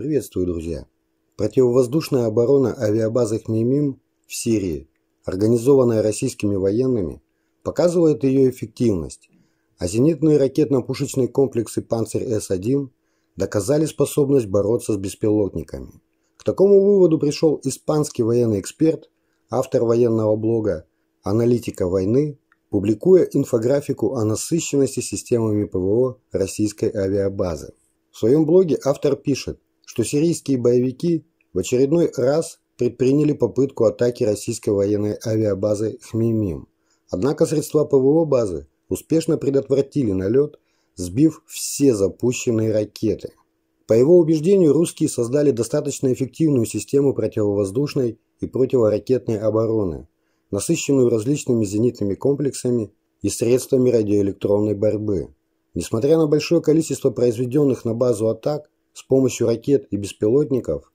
Приветствую, друзья! Противовоздушная оборона авиабазы Хмимим в Сирии, организованная российскими военными, показывает ее эффективность, а зенитные ракетно-пушечные комплексы «Панцирь-С-1» доказали способность бороться с беспилотниками. К такому выводу пришел испанский военный эксперт, автор военного блога «Аналитика войны», публикуя инфографику о насыщенности системами ПВО российской авиабазы. В своем блоге автор пишет – что сирийские боевики в очередной раз предприняли попытку атаки российской военной авиабазы «Хмимим». Однако средства ПВО базы успешно предотвратили налет, сбив все запущенные ракеты. По его убеждению, русские создали достаточно эффективную систему противовоздушной и противоракетной обороны, насыщенную различными зенитными комплексами и средствами радиоэлектронной борьбы. Несмотря на большое количество произведенных на базу атак, с помощью ракет и беспилотников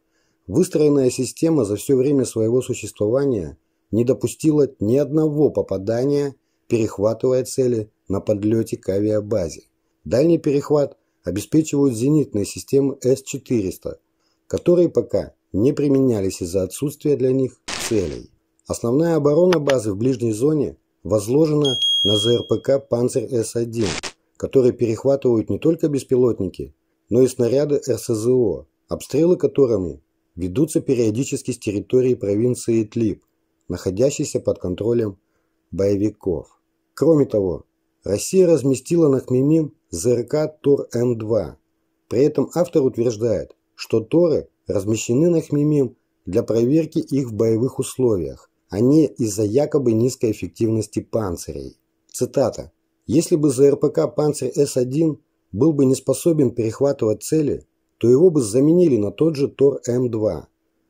выстроенная система за все время своего существования не допустила ни одного попадания, перехватывая цели на подлете к авиабазе. Дальний перехват обеспечивают зенитные системы С-400, которые пока не применялись из-за отсутствия для них целей. Основная оборона базы в ближней зоне возложена на ЗРПК «Панцирь С-1», который перехватывают не только беспилотники, но и снаряды РСЗО, обстрелы которыми ведутся периодически с территории провинции Тлип, находящейся под контролем боевиков. Кроме того, Россия разместила на Хмимим ЗРК ТОР-М2. При этом автор утверждает, что ТОРы размещены на Хмимим для проверки их в боевых условиях, а не из-за якобы низкой эффективности панцирей. Цитата. «Если бы ЗРПК «Панцирь С-1» был бы не способен перехватывать цели, то его бы заменили на тот же Тор-М2.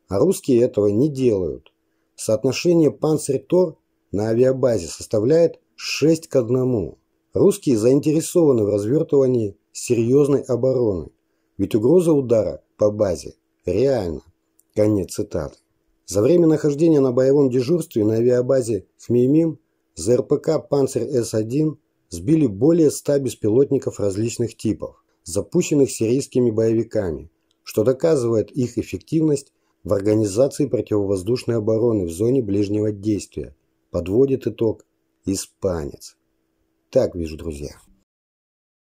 А русские этого не делают. Соотношение «Панцирь-Тор» на авиабазе составляет 6 к 1. Русские заинтересованы в развертывании серьезной обороны, ведь угроза удара по базе реальна. Конец цитаты. За время нахождения на боевом дежурстве на авиабазе «Хмеймим» за РПК «Панцирь С-1» сбили более 100 беспилотников различных типов, запущенных сирийскими боевиками, что доказывает их эффективность в организации противовоздушной обороны в зоне ближнего действия. Подводит итог испанец. Так вижу, друзья.